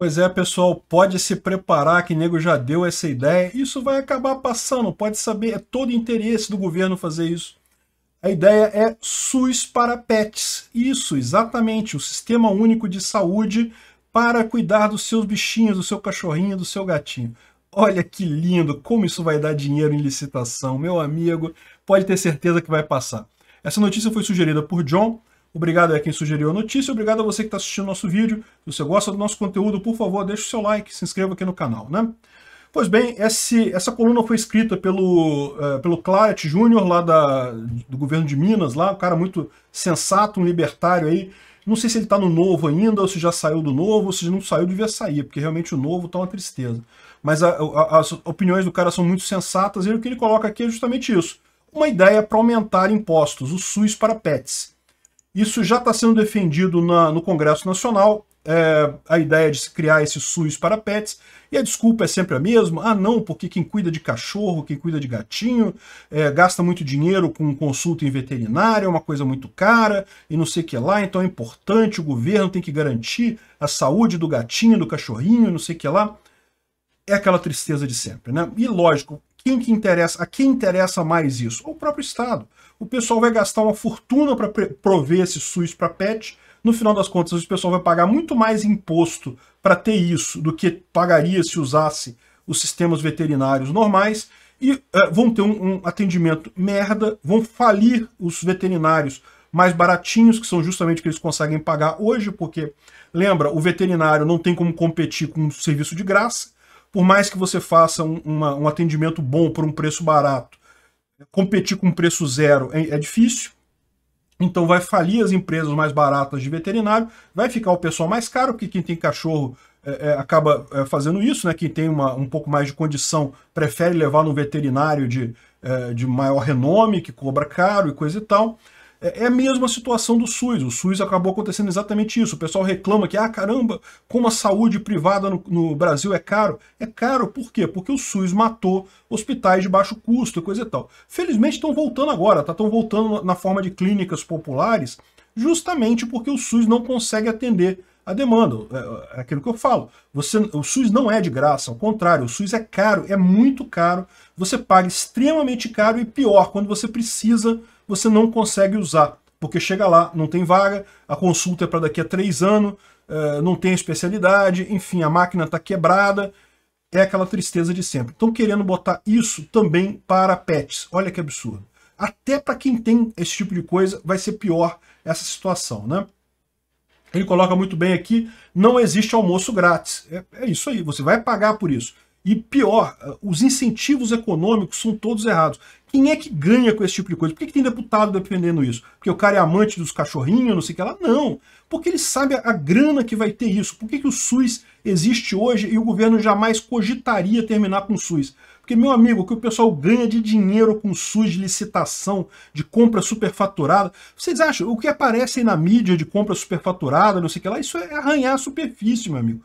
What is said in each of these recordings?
Pois é, pessoal, pode se preparar que nego já deu essa ideia. Isso vai acabar passando, pode saber, é todo interesse do governo fazer isso. A ideia é SUS para pets. Isso, exatamente, o Sistema Único de Saúde para cuidar dos seus bichinhos, do seu cachorrinho, do seu gatinho. Olha que lindo, como isso vai dar dinheiro em licitação, meu amigo. Pode ter certeza que vai passar. Essa notícia foi sugerida por John, Obrigado a quem sugeriu a notícia, obrigado a você que está assistindo nosso vídeo. Se você gosta do nosso conteúdo, por favor, deixe o seu like, se inscreva aqui no canal, né? Pois bem, esse, essa coluna foi escrita pelo, uh, pelo Claret Júnior, lá da, do governo de Minas, lá, um cara muito sensato, um libertário aí. Não sei se ele está no novo ainda, ou se já saiu do novo, ou se não saiu, devia sair, porque realmente o novo está uma tristeza. Mas a, a, as opiniões do cara são muito sensatas, e o que ele coloca aqui é justamente isso. Uma ideia para aumentar impostos, o SUS para pets. Isso já está sendo defendido na, no Congresso Nacional, é, a ideia é de se criar esse SUS para pets, e a desculpa é sempre a mesma, ah não, porque quem cuida de cachorro, quem cuida de gatinho, é, gasta muito dinheiro com consulta em veterinário, é uma coisa muito cara, e não sei o que lá, então é importante, o governo tem que garantir a saúde do gatinho, do cachorrinho, não sei o que lá. É aquela tristeza de sempre, né? E lógico, quem que interessa, a quem interessa mais isso? O próprio Estado. O pessoal vai gastar uma fortuna para prover esse SUS para PET. No final das contas, o pessoal vai pagar muito mais imposto para ter isso do que pagaria se usasse os sistemas veterinários normais e eh, vão ter um, um atendimento merda, vão falir os veterinários mais baratinhos, que são justamente o que eles conseguem pagar hoje, porque, lembra, o veterinário não tem como competir com um serviço de graça, por mais que você faça um, uma, um atendimento bom por um preço barato, competir com um preço zero é, é difícil. Então vai falir as empresas mais baratas de veterinário, vai ficar o pessoal mais caro, porque quem tem cachorro é, é, acaba é, fazendo isso, né? Quem tem uma, um pouco mais de condição prefere levar no veterinário de, é, de maior renome, que cobra caro e coisa e tal. É, é a mesma situação do SUS. O SUS acabou acontecendo exatamente isso. O pessoal reclama que, ah, caramba, como a saúde privada no, no Brasil é caro. É caro por quê? Porque o SUS matou hospitais de baixo custo, e coisa e tal. Felizmente estão voltando agora, estão tá? voltando na forma de clínicas populares, justamente porque o SUS não consegue atender a demanda. É, é, é aquilo que eu falo. Você, o SUS não é de graça, ao contrário, o SUS é caro, é muito caro. Você paga extremamente caro e pior, quando você precisa você não consegue usar, porque chega lá, não tem vaga, a consulta é para daqui a três anos, eh, não tem especialidade, enfim, a máquina está quebrada, é aquela tristeza de sempre. Estão querendo botar isso também para pets. Olha que absurdo. Até para quem tem esse tipo de coisa, vai ser pior essa situação, né? Ele coloca muito bem aqui, não existe almoço grátis. É, é isso aí, você vai pagar por isso. E pior, os incentivos econômicos são todos errados. Quem é que ganha com esse tipo de coisa? Por que, que tem deputado defendendo isso? Porque o cara é amante dos cachorrinhos, não sei o que lá? Não. Porque ele sabe a grana que vai ter isso. Por que, que o SUS existe hoje e o governo jamais cogitaria terminar com o SUS? Porque, meu amigo, o que o pessoal ganha de dinheiro com o SUS de licitação, de compra superfaturada, vocês acham, o que aparece aí na mídia de compra superfaturada, não sei o que lá, isso é arranhar a superfície, meu amigo.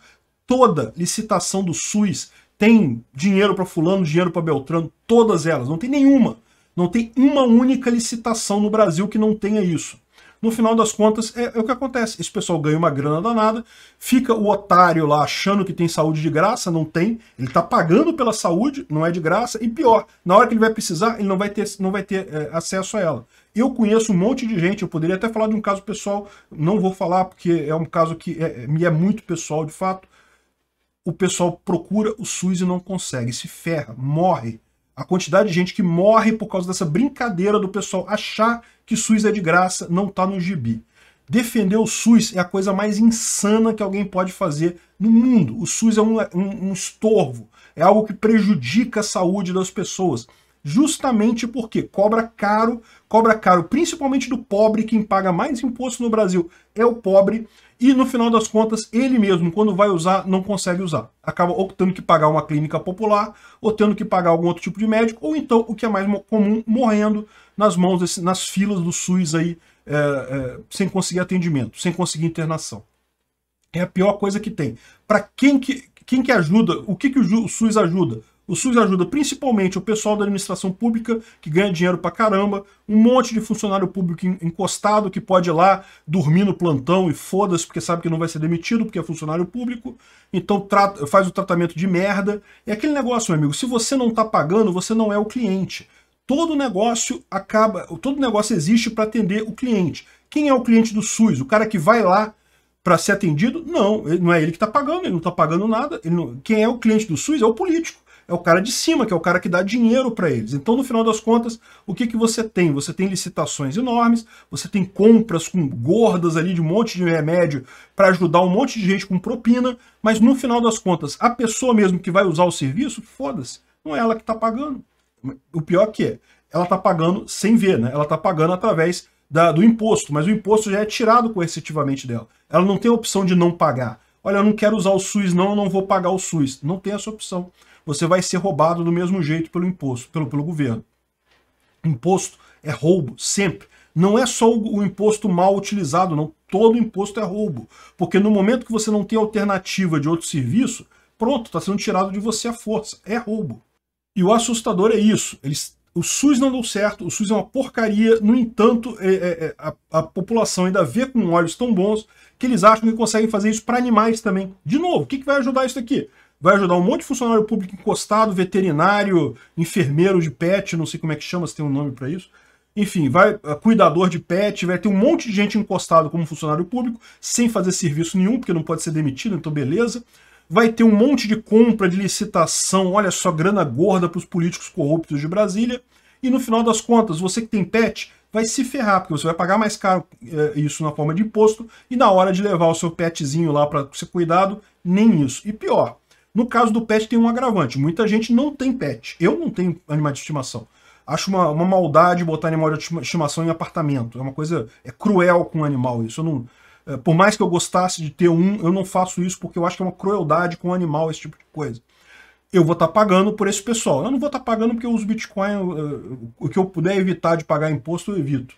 Toda licitação do SUS tem dinheiro para fulano, dinheiro para Beltrano, todas elas, não tem nenhuma. Não tem uma única licitação no Brasil que não tenha isso. No final das contas, é, é, o que acontece. Esse pessoal ganha uma grana danada, fica o otário lá achando que tem saúde de graça, não tem. Ele está pagando pela saúde, não é de graça. E pior, na hora que ele vai precisar, ele não vai ter, não vai ter é, acesso a ela. Eu conheço um monte de gente, eu poderia até falar de um caso pessoal, não vou falar porque é um caso que é, é me é muito pessoal de fato, o pessoal procura o SUS e não consegue, se ferra, morre. A quantidade de gente que morre por causa dessa brincadeira do pessoal achar que SUS é de graça não tá no gibi. Defender o SUS é a coisa mais insana que alguém pode fazer no mundo. O SUS é um, um, um estorvo, é algo que prejudica a saúde das pessoas justamente porque cobra caro, cobra caro principalmente do pobre, quem paga mais imposto no Brasil é o pobre, e no final das contas, ele mesmo, quando vai usar, não consegue usar. Acaba ou tendo que pagar uma clínica popular, ou tendo que pagar algum outro tipo de médico, ou então, o que é mais comum, morrendo nas mãos, desse, nas filas do SUS aí, é, é, sem conseguir atendimento, sem conseguir internação. É a pior coisa que tem. Para quem que, quem que ajuda, o que, que o SUS ajuda? O SUS ajuda principalmente o pessoal da administração pública, que ganha dinheiro pra caramba, um monte de funcionário público encostado que pode ir lá dormir no plantão e foda-se porque sabe que não vai ser demitido porque é funcionário público, então faz o tratamento de merda. É aquele negócio, meu amigo, se você não tá pagando, você não é o cliente. Todo negócio acaba, todo negócio existe para atender o cliente. Quem é o cliente do SUS? O cara que vai lá para ser atendido? Não, não é ele que está pagando, ele não está pagando nada. Não, quem é o cliente do SUS é o político é o cara de cima, que é o cara que dá dinheiro para eles. Então, no final das contas, o que, que você tem? Você tem licitações enormes, você tem compras com gordas ali de um monte de remédio para ajudar um monte de gente com propina, mas no final das contas, a pessoa mesmo que vai usar o serviço, foda-se, não é ela que está pagando. O pior que é, ela está pagando sem ver, né? Ela está pagando através da, do imposto, mas o imposto já é tirado coercitivamente dela. Ela não tem a opção de não pagar. Olha, eu não quero usar o SUS, não, eu não vou pagar o SUS. Não tem essa opção você vai ser roubado do mesmo jeito pelo imposto, pelo, pelo governo. Imposto é roubo, sempre. Não é só o, o imposto mal utilizado, não. Todo imposto é roubo. Porque no momento que você não tem alternativa de outro serviço, pronto, está sendo tirado de você a força. É roubo. E o assustador é isso. Eles, o SUS não deu certo, o SUS é uma porcaria. No entanto, é, é, é a, a, população ainda vê com olhos tão bons que eles acham que conseguem fazer isso para animais também. De novo, o que, que vai ajudar isso aqui? vai ajudar um monte de funcionário público encostado, veterinário, enfermeiro de pet, não sei como é que chama, se tem um nome para isso. Enfim, vai é, cuidador de pet, vai ter um monte de gente encostado como funcionário público, sem fazer serviço nenhum, porque não pode ser demitido, então beleza. Vai ter um monte de compra, de licitação, olha só, grana gorda para os políticos corruptos de Brasília. E no final das contas, você que tem pet, vai se ferrar, porque você vai pagar mais caro é, isso na forma de imposto, e na hora de levar o seu petzinho lá para ser cuidado, nem isso. E pior, no caso do pet tem um agravante. Muita gente não tem pet. Eu não tenho animal de estimação. Acho uma, uma maldade botar animal de estimação em apartamento. É uma coisa é cruel com o animal isso. Eu não, é, por mais que eu gostasse de ter um, eu não faço isso porque eu acho que é uma crueldade com o animal, esse tipo de coisa. Eu vou estar tá pagando por esse pessoal. Eu não vou estar tá pagando porque eu uso Bitcoin. O que eu puder evitar de pagar imposto, eu evito.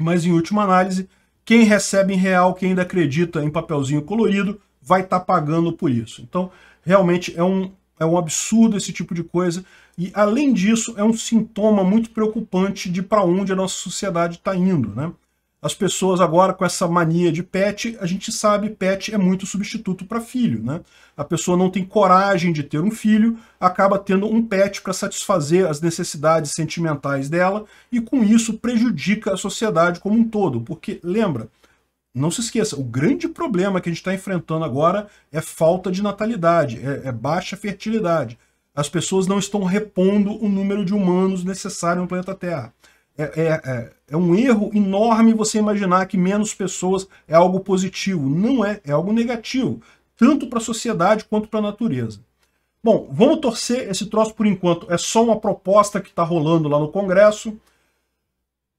Mas em última análise, quem recebe em real, quem ainda acredita em papelzinho colorido, vai estar tá pagando por isso. Então, realmente é um, é um absurdo esse tipo de coisa. E, além disso, é um sintoma muito preocupante de para onde a nossa sociedade está indo. Né? As pessoas agora, com essa mania de pet, a gente sabe pet é muito substituto para filho. Né? A pessoa não tem coragem de ter um filho, acaba tendo um pet para satisfazer as necessidades sentimentais dela, e com isso prejudica a sociedade como um todo. Porque, lembra, não se esqueça, o grande problema que a gente está enfrentando agora é falta de natalidade, é, é, baixa fertilidade. As pessoas não estão repondo o número de humanos necessário no planeta Terra. É, é, é, é, um erro enorme você imaginar que menos pessoas é algo positivo. Não é, é algo negativo, tanto para a sociedade quanto para a natureza. Bom, vamos torcer esse troço por enquanto. É só uma proposta que está rolando lá no Congresso.